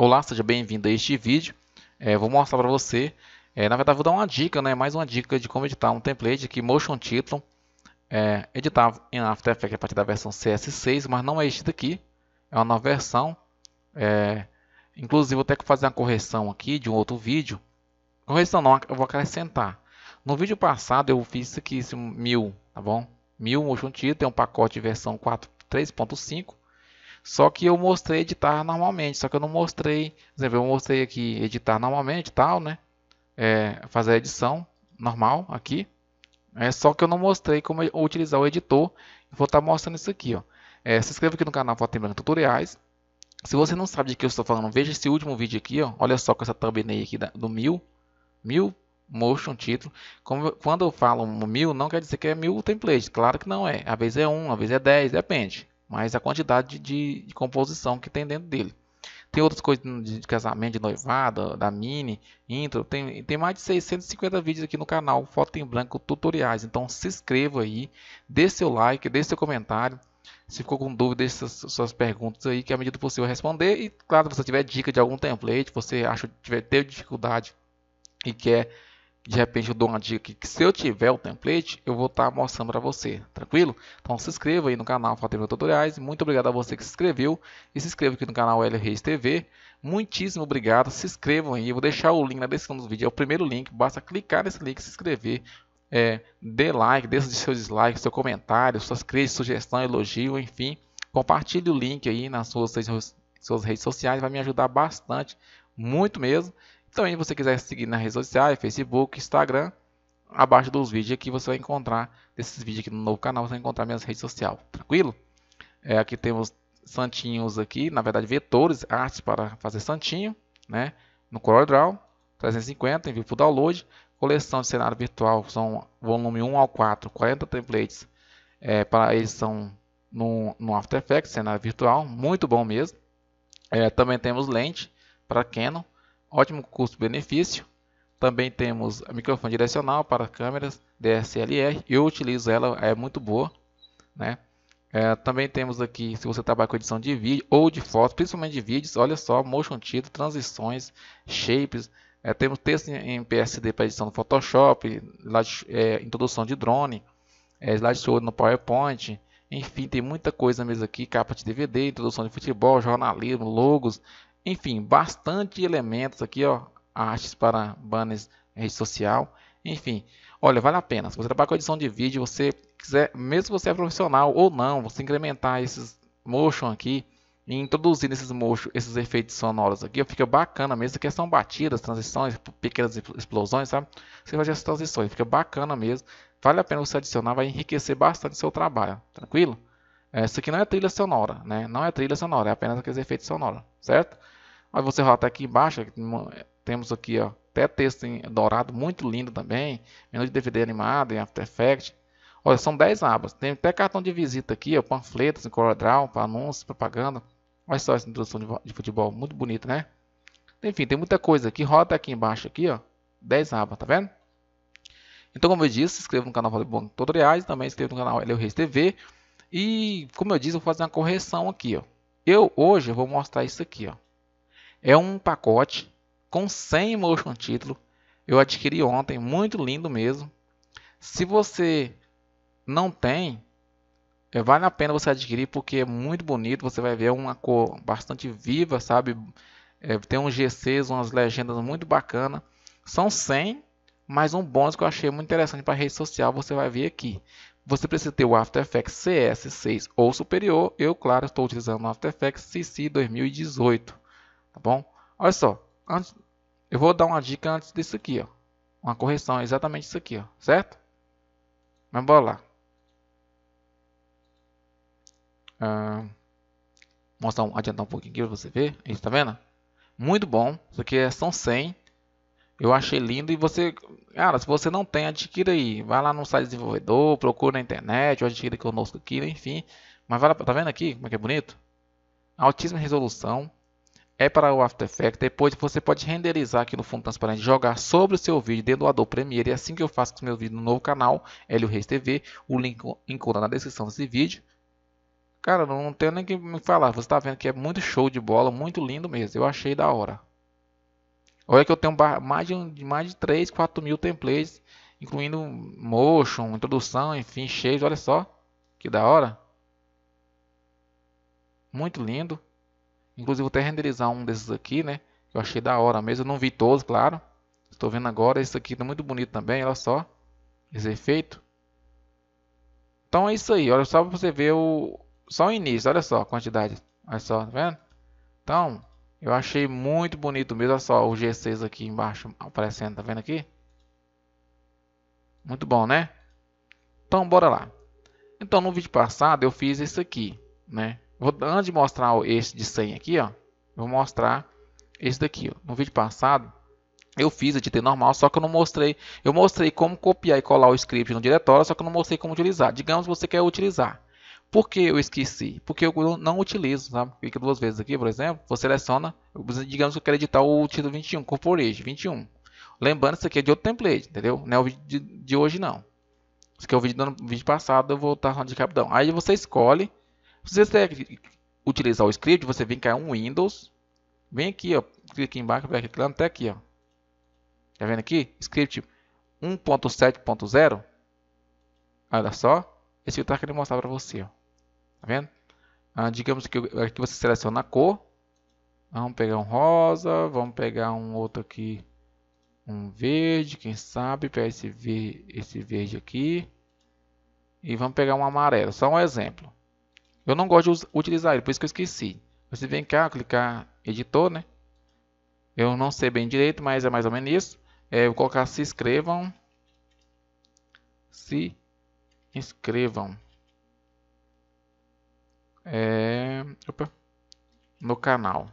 Olá, seja bem-vindo a este vídeo. É, vou mostrar para você, é, na verdade vou dar uma dica, né, mais uma dica de como editar um template que Motion Title, é, editava em After Effects a partir da versão CS6, mas não é este daqui, é uma nova versão. É, inclusive vou ter que fazer uma correção aqui de um outro vídeo. Correção não, eu vou acrescentar. No vídeo passado eu fiz isso aqui, esse 1000, tá bom? 1000 Motion Title, é um pacote de versão 3.5 só que eu mostrei editar normalmente, só que eu não mostrei, por exemplo, eu mostrei aqui editar normalmente, tal, né? É, fazer a edição normal aqui. É só que eu não mostrei como utilizar o editor. vou estar tá mostrando isso aqui, ó. É, se inscreva aqui no canal Fatimbrando Tutoriais. Se você não sabe de que eu estou falando, veja esse último vídeo aqui, ó. Olha só com essa thumbnail aqui do mil, mil motion título. Como, quando eu falo mil, não quer dizer que é mil templates. Claro que não é. Às vezes é um, às vezes é dez, depende mas a quantidade de, de composição que tem dentro dele. Tem outras coisas de casamento, de noivada, da mini, intro. Tem, tem mais de 650 vídeos aqui no canal Foto em Branco Tutoriais. Então se inscreva aí, dê seu like, dê seu comentário. Se ficou com dúvida, deixe suas, suas perguntas aí, que à medida possível eu responder. E claro, se você tiver dica de algum template, você acha tiver teve dificuldade e quer de repente eu dou uma dica que se eu tiver o template, eu vou estar tá mostrando para você, tranquilo? Então se inscreva aí no canal Fatebra Tutoriais, muito obrigado a você que se inscreveu e se inscreva aqui no canal L Reis TV, muitíssimo obrigado, se inscrevam aí, eu vou deixar o link na descrição do vídeo, é o primeiro link, basta clicar nesse link e se inscrever, é, dê like, deixe seu dislike, seu comentário, suas críticas, sugestão, elogio, enfim, compartilhe o link aí nas suas, suas redes sociais, vai me ajudar bastante, muito mesmo. Também, se você quiser seguir nas redes sociais, Facebook, Instagram, abaixo dos vídeos aqui você vai encontrar, desses vídeos aqui no novo canal, você vai encontrar minhas redes sociais, tranquilo? É, aqui temos santinhos aqui, na verdade vetores, artes para fazer santinho, né? No CorelDRAW, 350, envio para download. Coleção de cenário virtual, são volume 1 ao 4, 40 templates. É, para eles são no, no After Effects, cenário virtual, muito bom mesmo. É, também temos lente para Canon, Ótimo custo-benefício. Também temos a microfone direcional para câmeras DSLR. Eu utilizo ela, é muito boa. Né? É, também temos aqui, se você trabalha com edição de vídeo ou de fotos, principalmente de vídeos, olha só, motion title, transições, shapes. É, temos texto em PSD para edição no Photoshop, slide, é, introdução de drone, é, slideshow no PowerPoint. Enfim, tem muita coisa mesmo aqui, capa de DVD, introdução de futebol, jornalismo, logos, enfim, bastante elementos aqui, ó, artes para banners, rede social, enfim. Olha, vale a pena. Se você trabalha com edição de vídeo, você quiser, mesmo se você é profissional ou não, você incrementar esses motion aqui e introduzir nesses motion, esses efeitos sonoros aqui, fica bacana mesmo, que é são batidas, transições, pequenas explosões, sabe? Você faz essas transições, fica bacana mesmo. Vale a pena você adicionar, vai enriquecer bastante o seu trabalho, tranquilo? É, isso aqui não é trilha sonora, né? Não é trilha sonora, é apenas aqueles efeitos sonoros, certo? Aí você rola até aqui embaixo, temos aqui ó, até texto em dourado, muito lindo também, menu de DVD animado em After Effects. Olha, são 10 abas, tem até cartão de visita aqui, ó, panfletos em para anúncios, propaganda. Olha só essa introdução de futebol, muito bonito, né? Enfim, tem muita coisa aqui, Rota aqui embaixo aqui, ó, 10 abas, tá vendo? Então, como eu disse, se inscreva no canal Bons Tutoriais, também se inscreva no canal Elio Reis TV. E, como eu disse, eu vou fazer uma correção aqui, ó. Eu, hoje, eu vou mostrar isso aqui, ó. É um pacote com 100 motion título. Eu adquiri ontem, muito lindo mesmo. Se você não tem, é, vale a pena você adquirir porque é muito bonito. Você vai ver uma cor bastante viva, sabe? É, tem uns GCs, umas legendas muito bacana. São 100, mas um bônus que eu achei muito interessante para rede social. Você vai ver aqui. Você precisa ter o After Effects CS6 ou superior. Eu, claro, estou utilizando o After Effects CC 2018. Tá bom? Olha só. Antes, eu vou dar uma dica antes disso aqui, ó. Uma correção, é exatamente isso aqui, ó. Certo? Mas bora lá. Ah, mostrar um, adiantar um pouquinho aqui para você ver. Isso, tá vendo? Muito bom. Isso aqui é, são 100. Eu achei lindo e você, cara, se você não tem, adquira aí. Vai lá no site desenvolvedor, procura na internet, ou adquira conosco aqui, enfim. Mas vai lá, tá vendo aqui como é que é bonito? Altíssima resolução, é para o After Effects. Depois você pode renderizar aqui no fundo transparente, jogar sobre o seu vídeo dentro do Adobe Premiere. É assim que eu faço com o meu vídeo no novo canal, Hélio Reis TV. O link encontra na descrição desse vídeo. Cara, não tenho nem que me falar. Você está vendo que é muito show de bola, muito lindo mesmo. Eu achei da hora. Olha que eu tenho mais de, mais de 3, 4 mil templates, incluindo motion, introdução, enfim, cheio. Olha só, que da hora. Muito lindo. Inclusive vou até renderizar um desses aqui, né? Eu achei da hora mesmo, eu não vi todos, claro. Estou vendo agora, esse aqui tá muito bonito também, olha só. Esse efeito. Então é isso aí, olha só para você ver o... Só o início, olha só a quantidade. Olha só, tá vendo? Então, eu achei muito bonito mesmo, olha só o G6 aqui embaixo aparecendo, tá vendo aqui? Muito bom, né? Então, bora lá. Então, no vídeo passado eu fiz isso aqui, né? Vou, antes de mostrar esse de 100 aqui, ó, vou mostrar esse daqui. Ó. No vídeo passado, eu fiz a DT normal, só que eu não mostrei. Eu mostrei como copiar e colar o script no diretório, só que eu não mostrei como utilizar. Digamos que você quer utilizar. Por que eu esqueci? Porque eu não, utilizo, sabe? Clica duas vezes aqui, por exemplo. Você seleciona, digamos que eu quero editar o título 21, Corporate 21. Lembrando, isso aqui é de outro template, entendeu? Não é o vídeo de, de hoje, não. Isso aqui é o vídeo, do vídeo passado, eu vou estar falando de capitão. Aí você escolhe se você utilizar o script, você vem cá é um Windows, vem aqui, ó, clica embaixo, vai clicando até tá aqui, ó. Tá vendo aqui? Script 1.7.0. Olha só, esse que eu querendo mostrar para você, ó. Tá vendo? Ah, digamos que aqui você seleciona a cor. Vamos pegar um rosa, vamos pegar um outro aqui, um verde, quem sabe, pegar esse, esse verde aqui. E vamos pegar um amarelo, só um exemplo. Eu não gosto de utilizar ele, por isso que eu esqueci. Você vem cá, clicar editor, né? Eu não sei bem direito, mas é mais ou menos isso. É, eu vou colocar se inscrevam. Se inscrevam. É, opa, no canal.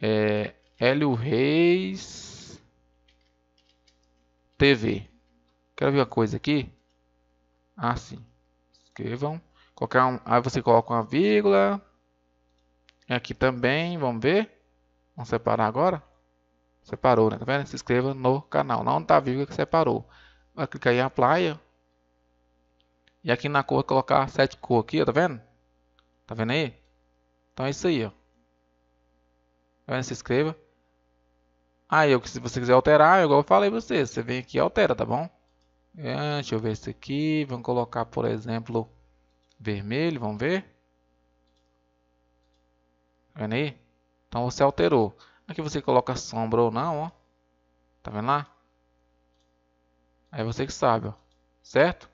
É, Hélio Reis TV. Quero ver uma coisa aqui. Ah, sim escrevam. qualquer um, aí você coloca uma vírgula. E aqui também, vamos ver. Vamos separar agora. Separou, né? Tá vendo? Se inscreva no canal. Não tá vírgula que separou. Vai clicar em apply. E aqui na cor colocar sete cor aqui, ó, tá vendo? Tá vendo aí? Então é isso aí, ó. Tá vendo? Se inscreva. Aí, se você quiser alterar, é igual eu falei pra você, você vem aqui e altera, tá bom? É, deixa eu ver isso aqui. Vamos colocar, por exemplo, vermelho. Vamos ver. Tá vendo aí? Então você alterou. Aqui você coloca sombra ou não, ó. Tá vendo lá? Aí você que sabe, ó. Certo?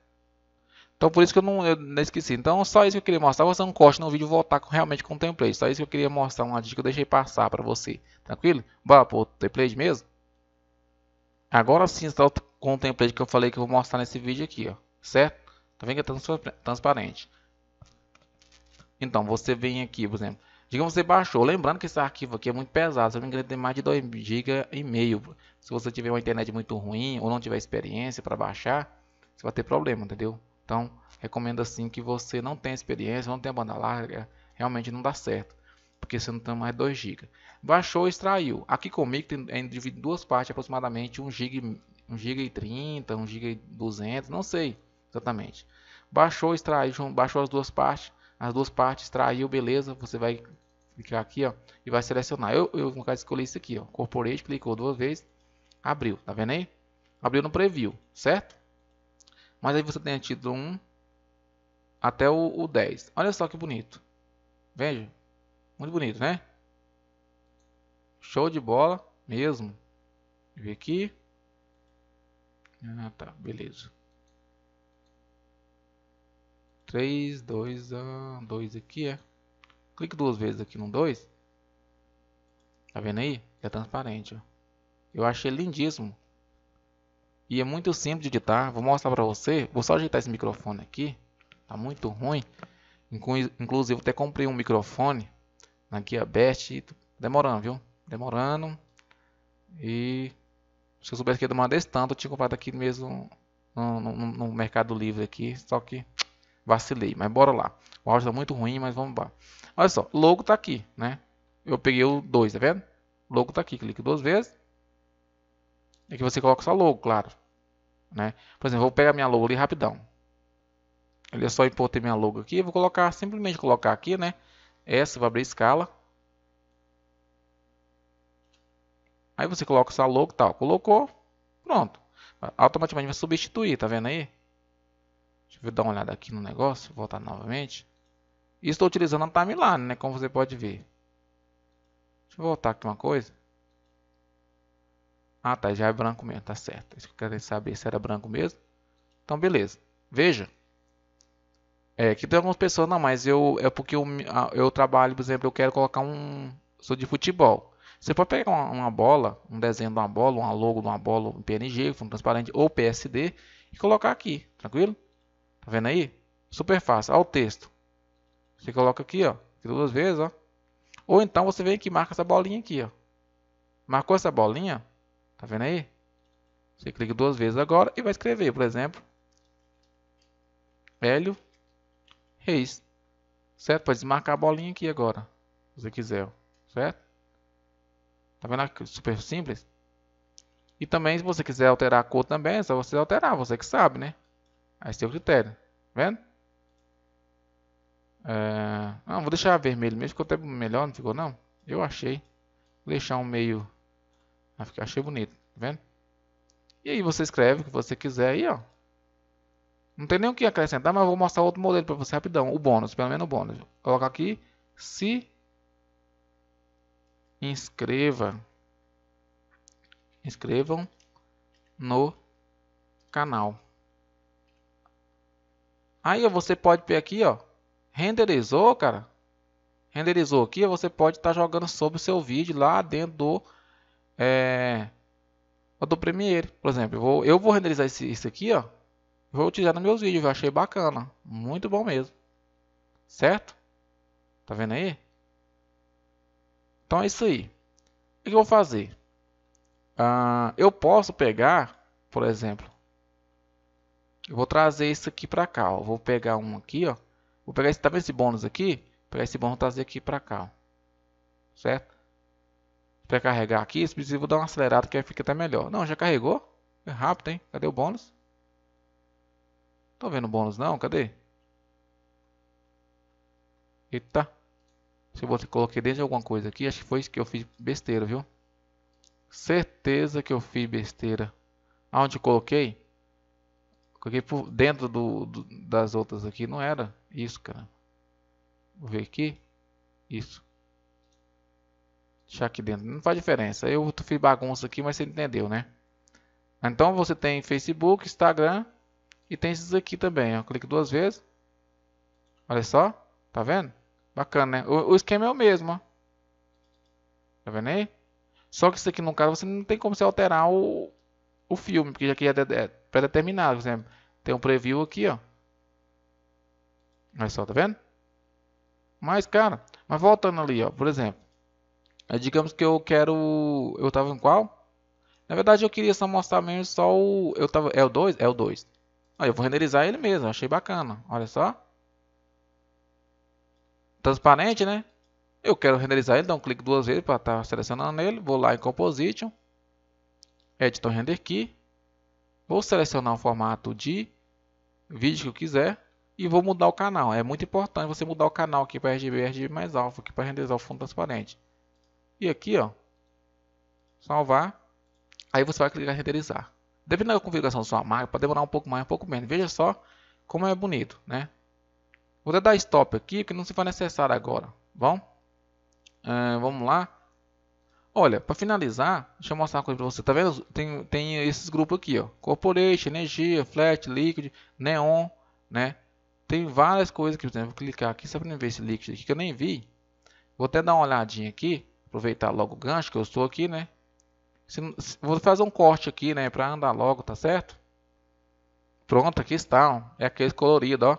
Então por isso que eu não, eu não esqueci. Então só isso que eu queria mostrar. Você não corte no vídeo e voltar com, realmente com o template. Só isso que eu queria mostrar. Uma dica que eu deixei passar para você. Tranquilo? Bora pro template mesmo? Agora sim está com o template que eu falei que eu vou mostrar nesse vídeo aqui, ó, certo? Tá vendo que é transparente. Então, você vem aqui, por exemplo, digamos que você baixou. Lembrando que esse arquivo aqui é muito pesado, se não me engano tem mais de 2 GB e meio. Se você tiver uma internet muito ruim ou não tiver experiência para baixar, você vai ter problema, entendeu? Então, recomendo assim que você não tenha experiência, não tenha banda larga, realmente não dá certo porque você não tem mais 2 GB. Baixou, extraiu. Aqui comigo tem, é dividido em duas partes, aproximadamente 1 GB, 1 GB e 30, 1 GB e 200, não sei exatamente. Baixou, extraiu, baixou as duas partes, as duas partes extraiu, beleza, você vai clicar aqui, ó, e vai selecionar. Eu, eu no caso escolhi isso aqui, ó, Corporate, clicou duas vezes, abriu, tá vendo aí? Abriu no preview, certo? Mas aí você tem a título 1 até o, o 10. Olha só que bonito. Veja, muito bonito, né? Show de bola mesmo. Ver aqui. Ah, tá, beleza. 3, 2, 2 aqui, é. Clique duas vezes aqui no 2. Tá vendo aí? É transparente, ó. Eu achei lindíssimo. E é muito simples de editar. Vou mostrar pra você. Vou só ajeitar esse microfone aqui. Tá muito ruim. Inclusive, até comprei um microfone na guia best. Demorando, viu? Demorando. E se eu soubesse que ia demorar desse tanto, eu tinha comprado aqui mesmo no, no, no, Mercado Livre aqui, só que vacilei. Mas bora lá. O áudio tá muito ruim, mas vamos lá. Olha só, logo tá aqui, né? Eu peguei o 2, tá vendo? Logo tá aqui, clique duas vezes. É e aqui você coloca só logo, claro. Né? Por exemplo, vou pegar minha logo ali rapidão. Ele é só importar minha logo aqui, vou colocar simplesmente colocar aqui, né? essa, vai abrir escala. Aí você coloca essa logo tal. Colocou, pronto. Automaticamente vai substituir, tá vendo aí? Deixa eu dar uma olhada aqui no negócio, voltar novamente. E estou utilizando a timeline, né? Como você pode ver. Deixa eu voltar aqui uma coisa. Ah, tá, já é branco mesmo, tá certo. Isso que eu saber se era branco mesmo. Então, beleza. Veja. É, que tem algumas pessoas, não, mas eu é porque eu, eu trabalho, por exemplo, eu quero colocar um. Sou de futebol. Você pode pegar uma, uma, bola, um desenho de uma bola, um logo de uma bola, um PNG, um transparente ou PSD e colocar aqui, tranquilo? Tá vendo aí? Super fácil. Olha o texto. Você coloca aqui, ó, duas vezes, ó. Ou então você vem aqui e marca essa bolinha aqui, ó. Marcou essa bolinha? Tá vendo aí? Você clica duas vezes agora e vai escrever, por exemplo, Hélio reis. É certo? Para desmarcar a bolinha aqui agora. Se você quiser. Certo? Tá vendo aqui? Super simples. E também, se você quiser alterar a cor também, é só você alterar. Você que sabe, né? Aí seu é critério. Tá vendo? É... Não, vou deixar vermelho mesmo. Ficou até melhor, não ficou não? Eu achei. Vou deixar um meio... Ah, achei bonito. Tá vendo? E aí você escreve o que você quiser aí, ó. Não tem nem o que acrescentar, mas eu vou mostrar outro modelo para você rapidão. O bônus, pelo menos o bônus. Coloca aqui, se inscreva. Inscrevam no canal. Aí você pode ver aqui, ó. Renderizou, cara. Renderizou aqui, você pode estar tá jogando sobre o seu vídeo lá dentro do... É, do Premiere, por exemplo. Eu vou, eu vou renderizar esse, isso aqui, ó vou utilizar nos meus vídeos. Eu achei bacana. Muito bom mesmo. Certo? Tá vendo aí? Então é isso aí. O que eu vou fazer? Ah, eu posso pegar, por exemplo, eu vou trazer isso aqui para cá. Ó. Vou pegar um aqui, ó. Vou pegar esse, tá vendo esse bônus aqui? Vou pegar esse bônus e trazer aqui para cá. Ó. Certo? Para carregar aqui, se preciso dar uma acelerada que aí fica até melhor. Não, já carregou? É rápido, hein? Cadê o bônus? Tô vendo bônus não, cadê? Eita. Se eu vou coloquei dentro de alguma coisa aqui, acho que foi isso que eu fiz besteira, viu? Certeza que eu fiz besteira. Aonde coloquei? Coloquei por dentro do, do, das outras aqui, não era isso, cara. Vou ver aqui. Isso. Deixar aqui dentro. Não faz diferença. Eu fiz bagunça aqui, mas você entendeu, né? Então você tem Facebook, Instagram, e tem esses aqui também, ó. Clique duas vezes. Olha só. Tá vendo? Bacana, né? O, o esquema é o mesmo, ó. Tá vendo aí? Só que isso aqui, no caso, você não tem como você alterar o, o filme, porque aqui é, é pré-determinado. Por exemplo, tem um preview aqui, ó. Olha só, tá vendo? Mas, cara, mas voltando ali, ó, por exemplo. É, digamos que eu quero... Eu tava em qual? Na verdade, eu queria só mostrar mesmo só o... Eu tava... É o 2? É o 2. Aí eu vou renderizar ele mesmo, achei bacana. Olha só. Transparente, né? Eu quero renderizar ele, dá um clique duas vezes para estar tá selecionando ele. Vou lá em Composition. Editor Render Key. Vou selecionar o formato de vídeo que eu quiser. E vou mudar o canal. É muito importante você mudar o canal aqui para RGB, RGB mais alfa, aqui para renderizar o fundo transparente. E aqui, ó. Salvar. Aí você vai clicar em renderizar. Dependendo da configuração da sua máquina, pode demorar um pouco mais, um pouco menos. Veja só como é bonito, né? Vou até dar stop aqui, porque não se faz necessário agora. Tá bom, uh, vamos lá. Olha, para finalizar, deixa eu mostrar uma coisa para você. Tá vendo? Tem, tem esses grupos aqui, ó. Corporation, Energia, Flat, Liquid, Neon, né? Tem várias coisas que, eu vou clicar aqui só para ver esse Liquid aqui que eu nem vi. Vou até dar uma olhadinha aqui, aproveitar logo o gancho que eu estou aqui, né? vou fazer um corte aqui, né? Pra andar logo, tá certo? Pronto, aqui está, ó. É aquele colorido, ó.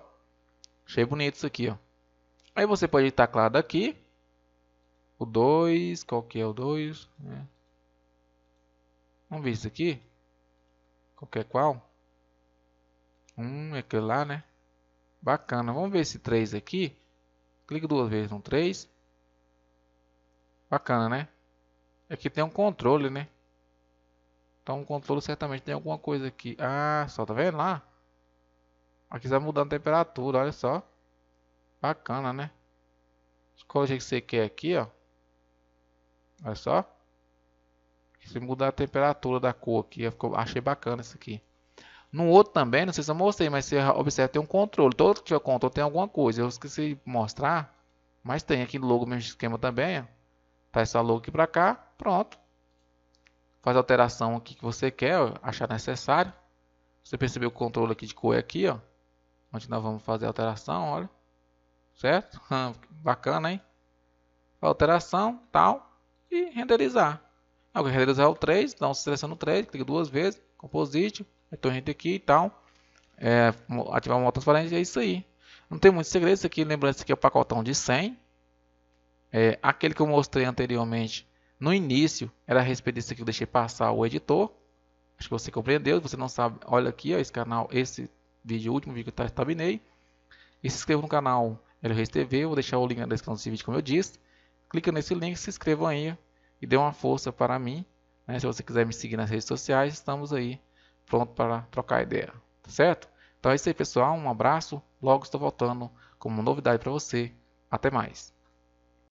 Achei bonito isso aqui, ó. Aí você pode claro daqui. O 2, qual que é o 2? É. Vamos ver isso aqui. Qualquer qual. Um, é aquele lá, né? Bacana. Vamos ver esse 3 aqui. Clique duas vezes no 3. Bacana, né? Aqui tem um controle, né? Então o controle certamente tem alguma coisa aqui. Ah, só tá vendo lá? Aqui está mudando a temperatura, olha só. Bacana, né? Escolha o que você quer aqui, ó. Olha só. Se mudar a temperatura da cor aqui, eu achei bacana isso aqui. No outro também, não sei se eu mostrei, mas você observa, tem um controle. Todo que tiver controle tem alguma coisa. Eu esqueci de mostrar, mas tem aqui logo mesmo esquema também, ó. Tá essa logo aqui pra cá, pronto faz a alteração aqui que você quer, ó, achar necessário. Você percebeu o controle aqui de cor é aqui, ó, onde nós vamos fazer a alteração, olha. Certo? Bacana, hein? Alteração, tal, e renderizar. Agora, renderizar o 3, então seleciona o 3, clica duas vezes, composite, então retorno aqui e tal. É, ativar o modo transparente, é isso aí. Não tem muito segredo, isso aqui, lembrando, que aqui é o pacotão de 100. É, aquele que eu mostrei anteriormente no início, era a respeito disso aqui que eu deixei passar o editor. Acho que você compreendeu. Se você não sabe, olha aqui, ó, esse canal, esse vídeo, o último vídeo que eu tabinei. E se inscreva no canal LRS TV. Vou deixar o link na descrição desse vídeo, como eu disse. Clica nesse link, se inscreva aí e dê uma força para mim. Né? Se você quiser me seguir nas redes sociais, estamos aí pronto para trocar ideia, tá certo? Então é isso aí, pessoal. Um abraço. Logo estou voltando com uma novidade para você. Até mais.